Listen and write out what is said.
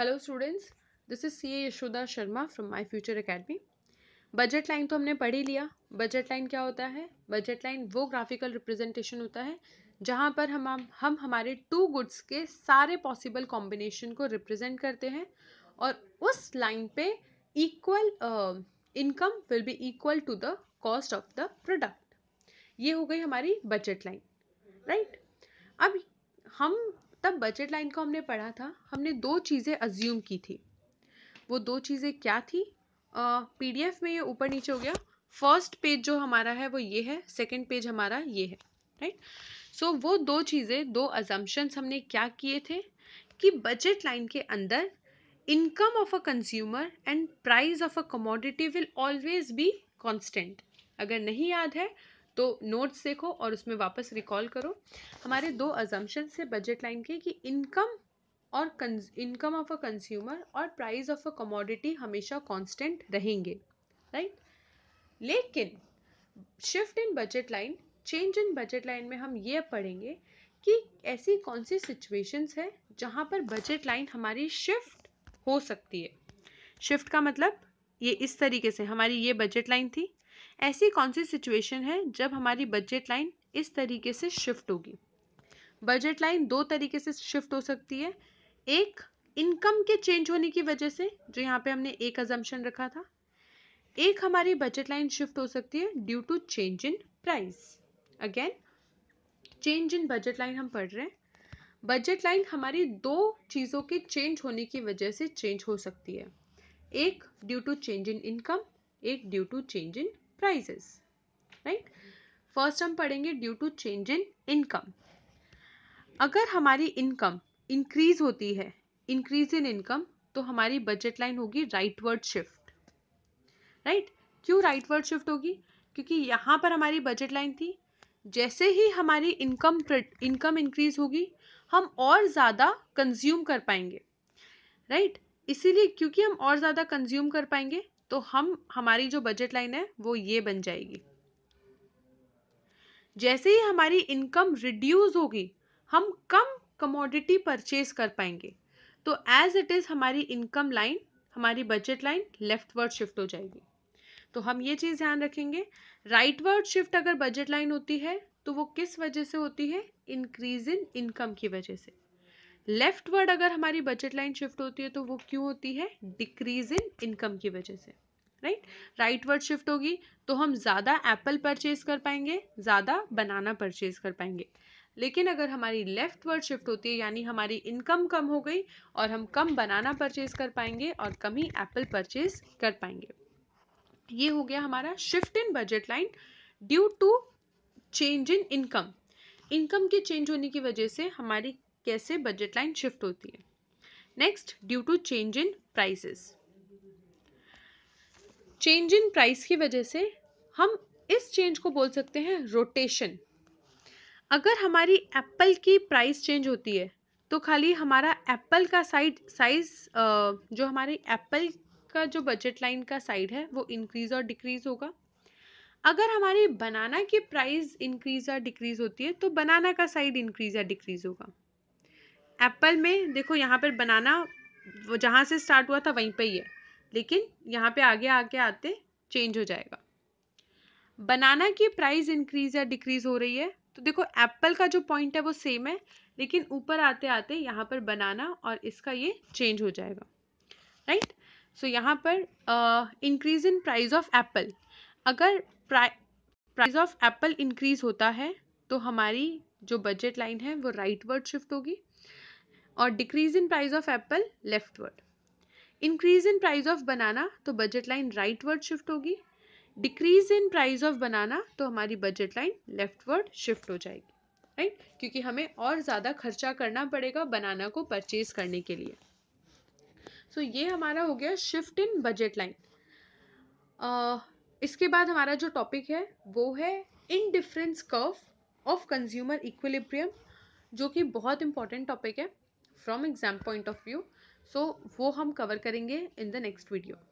Hello students this is C A Yashoda Sharma from my future academy budget line तो हमने पढ़ ही लिया बजट लाइन क्या होता है बजट लाइन वो ग्राफिकल रिप्रेजेंटेशन होता है जहाँ पर हम हम हमारे टू गुड्स के सारे पॉसिबल कॉम्बिनेशन को रिप्रेजेंट करते हैं और उस लाइन पे equal income will be equal to the cost of the product ये हो गई हमारी बजट लाइन राइट अब हम तब बजट लाइन को हमने पढ़ा था हमने दो चीज़ें अज्यूम की थी वो दो चीज़ें क्या थी पी एफ में ये ऊपर नीचे हो गया फर्स्ट पेज जो हमारा है वो ये है सेकेंड पेज हमारा ये है राइट सो so, वो दो चीज़ें दो अजम्पन्स हमने क्या किए थे कि बजट लाइन के अंदर income of a consumer and price of a commodity will always be constant अगर नहीं याद है तो नोट्स देखो और उसमें वापस रिकॉल करो हमारे दो अजम्पन से बजट लाइन के कि इनकम और इनकम ऑफ अ कंज्यूमर और प्राइस ऑफ अ कमोडिटी हमेशा कांस्टेंट रहेंगे राइट लेकिन shift in budget line change in budget line में हम ये पढ़ेंगे कि ऐसी कौन सी सिचुएशंस है जहाँ पर बजट लाइन हमारी शिफ्ट हो सकती है शिफ्ट का मतलब ये इस तरीके से हमारी ये बजट लाइन थी ऐसी कौन सी सिचुएशन है जब हमारी बजट लाइन इस तरीके से शिफ्ट होगी बजट लाइन दो तरीके से शिफ्ट हो सकती है एक इनकम के चेंज होने की वजह से जो यहाँ पे हमने एक अजम्पन रखा था एक हमारी बजट लाइन शिफ्ट हो सकती है due to change in price again change in budget line हम पढ़ रहे हैं बजट लाइन हमारी दो चीज़ों के चेंज होने की वजह से चेंज हो सकती है एक due to change in income एक due to change in prices right first हम पढ़ेंगे due to change in income अगर हमारी इनकम इंक्रीज होती है इंक्रीज इन इनकम तो हमारी बजट लाइन होगी राइटवर्ड शिफ्ट राइट क्यों राइटवर्ड शिफ्ट होगी क्योंकि यहां पर हमारी बजट लाइन थी जैसे ही हमारी इनकम इनकम इंक्रीज होगी हम और ज़्यादा कंज्यूम कर पाएंगे राइट right? इसीलिए क्योंकि हम और ज़्यादा कंज्यूम कर पाएंगे तो हम हमारी जो बजट लाइन है वो ये बन जाएगी जैसे ही हमारी इनकम रिड्यूस होगी हम कम कमोडिटी परचेज कर पाएंगे तो एज इट इज़ हमारी इनकम लाइन हमारी budget line leftward shift हो जाएगी तो हम ये चीज़ ध्यान रखेंगे राइट वर्ड शिफ्ट अगर बजट लाइन होती है तो वो किस वजह से होती है इंक्रीज इन इनकम की वजह से लेफ्ट वर्ड अगर हमारी बजट लाइन शिफ्ट होती है तो वो क्यों होती है डिक्रीज इन इनकम की वजह से राइट राइट वर्ड शिफ्ट होगी तो हम ज़्यादा एप्पल परचेज कर पाएंगे ज़्यादा बनाना परचेज कर पाएंगे लेकिन अगर हमारी लेफ्ट वर्ड शिफ्ट होती है यानी हमारी इनकम कम हो गई और हम कम बनाना परचेज कर पाएंगे और कम ही एप्पल परचेज कर पाएंगे ये हो गया हमारा shift in budget line due to change in income income के चेंज होने की वजह से हमारी कैसे बजट लाइन शिफ्ट होती है next due to change in prices change in price की वजह से हम इस चेंज को बोल सकते हैं रोटेशन अगर हमारी एप्पल की प्राइस चेंज होती है तो खाली हमारा एप्पल का साइड साइज जो हमारे एप्पल का जो बजट लाइन का साइड है वो इंक्रीज़ और डिक्रीज़ होगा अगर हमारी बनाना की प्राइस इंक्रीज़ या डिक्रीज़ होती है तो बनाना का साइड इंक्रीज़ या डिक्रीज़ होगा एप्पल में देखो यहाँ पर बनाना वो जहाँ से स्टार्ट हुआ था वहीं पर ही है लेकिन यहाँ पे आगे आगे आते चेंज हो जाएगा बनाना की प्राइस इंक्रीज या डिक्रीज हो रही है तो देखो एप्पल का जो पॉइंट है वो सेम है लेकिन ऊपर आते आते यहाँ पर बनाना और इसका ये चेंज हो जाएगा राइट सो so, यहाँ पर increase in price of apple अगर प्राइस ऑफ एप्पल इंक्रीज होता है तो हमारी जो बजट लाइन है वो राइट वर्ड शिफ्ट होगी और decrease in price of apple leftward increase in price of banana तो budget line rightward shift होगी decrease in price of banana तो हमारी बजट लाइन लेफ्टवर्ड शिफ्ट हो जाएगी राइट right? क्योंकि हमें और ज़्यादा खर्चा करना पड़ेगा बनाना को परचेज करने के लिए सो so, ये हमारा हो गया शिफ्ट इन बजट लाइन इसके बाद हमारा जो टॉपिक है वो है indifference curve of consumer equilibrium जो कि बहुत इंपॉर्टेंट टॉपिक है from exam point of view so वो हम कवर करेंगे इन द नेक्स्ट वीडियो